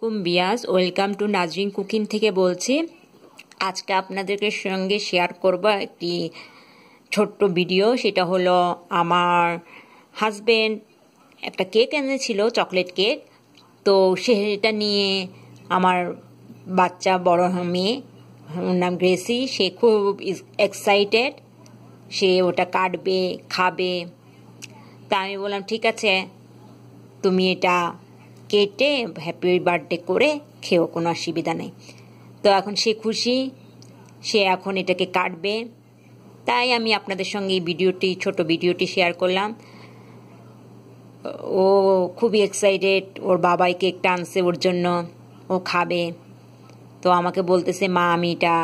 কুম বিয়াস welcome to Nazrin cooking থেকে বলছি আজকে আপনাদেরকে সঙ্গে শেয়ার করব একটি ছোট্ট ভিডিও সেটা হলো আমার হাজবেন্ড একটা কেক এনেছিল চকলেট কেক তো সেটা নিয়ে আমার বাচ্চা বড় মেয়ে ওর নাম গ্রেসি সে খুব এক্সাইটেড সে ওটা কাটবে খাবে তা আমি বললাম ঠিক আছে তুমি এটা কেটে হ্যাপি বার্থডে করে খেয়েও কোনো অসুবিধা নেই তো এখন সে খুশি সে এখন এটাকে কাটবে তাই আমি আপনাদের সঙ্গে এই ভিডিওটি ছোট ভিডিওটি শেয়ার করলাম ও খুবই এক্সাইটেড ওর বাবাই কেকটা আনছে ওর জন্য ও খাবে তো আমাকে বলতেছে মা আমি এটা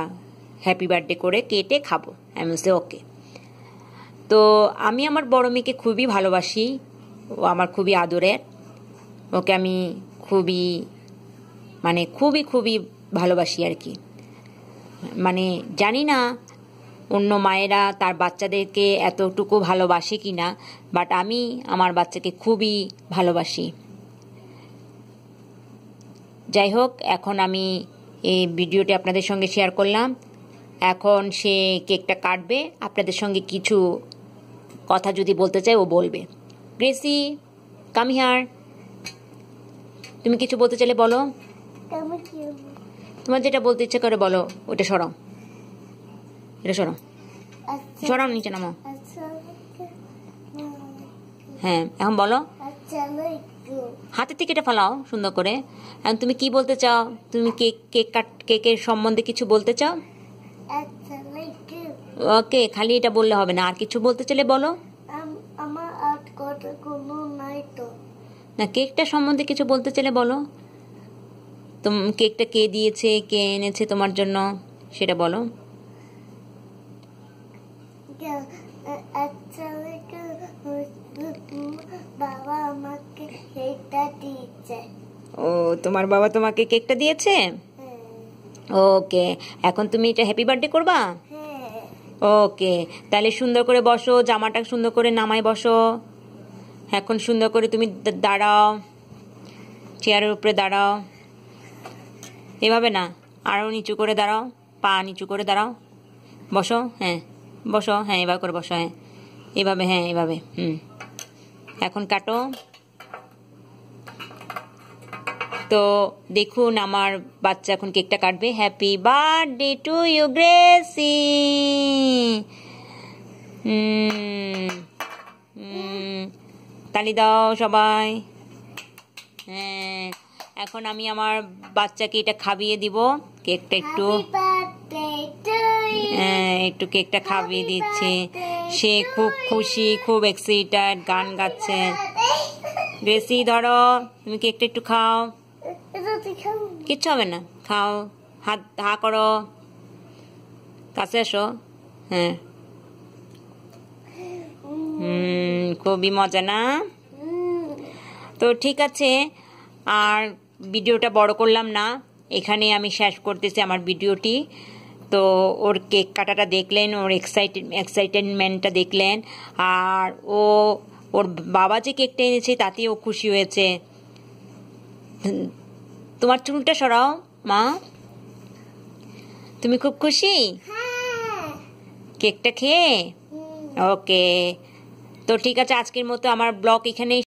হ্যাপি বার্থডে করে কেটে খাবো আমি বলছি ওকে তো আমি আমার বড় মেয়েকে খুবই ভালোবাসি ও আমার খুবই আদরের ওকে আমি খুবই মানে খুবই খুবই ভালোবাসি আর কি মানে জানি না অন্য মায়েরা তার বাচ্চাদেরকে এতটুকু ভালোবাসে কি না বাট আমি আমার বাচ্চাকে খুবই ভালোবাসি যাই হোক এখন আমি এই ভিডিওটি আপনাদের সঙ্গে শেয়ার করলাম এখন সে কেকটা কাটবে আপনাদের সঙ্গে কিছু কথা যদি বলতে চায় ও বলবে গ্রেসি কাম তুমি কিছু বলতে চাইলে বলো তোমার যেটা বলতে ইচ্ছে করে বলো ওটা সরাও এটা সরাও আচ্ছা। সরাও নিচে নামো আচ্ছা, হ্যাঁ এখন বলো আচ্ছা, হাতের থেকে এটা ফালাও সুন্দর করে এখন তুমি কি বলতে চাও তুমি কেক কেক কাট কেকের সম্বন্ধে কিছু বলতে চাও ওকে খালি এটা বললে হবে না আর কিছু বলতে চাইলে বলো না কেকটা সম্বন্ধে কিছু বলতে চাইলে বলো তোম কেকটা কে দিয়েছে কে এনেছে তোমার জন্য সেটা বলো বাবা ও তোমার বাবা তোমাকে কেকটা দিয়েছে হ্যাঁ। ওকে এখন তুমি এটা হ্যাপি বার্থডে করবা হ্যাঁ। ওকে তাহলে সুন্দর করে বসো জামাটা সুন্দর করে নামায় বসো এখন সুন্দর করে তুমি দাঁড়াও চেয়ারের উপরে দাঁড়াও এভাবে না আরও নিচু করে দাঁড়াও পা নিচু করে দাঁড়াও বসো হ্যাঁ বসো হ্যাঁ এবার করে বসো হ্যাঁ এভাবে হ্যাঁ এভাবে হুম এখন কাটো তো দেখুন আমার বাচ্চা এখন কেকটা কাটবে happy birthday to you Gracy তালি দাও সবাই হ্যাঁ এখন আমি আমার বাচ্চাকে এটা খাবিয়ে দিব কেকটা একটু হ্যাঁ, একটু কেকটা খাবিয়ে দিচ্ছি সে খুব খুশি খুব এক্সাইটেড গান গাচ্ছে বেশি ধরো তুমি কেকটা একটু খাও কিচ্ছু হবে না খাও হাত হা করো কাছে এসো হ্যাঁ খুবই মজা না তো ঠিক আছে আর ভিডিওটা বড় করলাম না এখানে আমি শেষ করতেছি আমার ভিডিওটি তো ওর কেক কাটাটা দেখলেন ওর এক্সাইটেড এক্সাইটেডমেন্টটা দেখলেন আর ও ওর বাবা যে কেকটা এনেছে তাতে ও খুশি হয়েছে তোমার চুলটা সরাও মা তুমি খুব খুশি হ্যাঁ। কেকটা খেয়ে ওকে তো ঠিক আছে আজকের মতো আমার ব্লগ এখানেই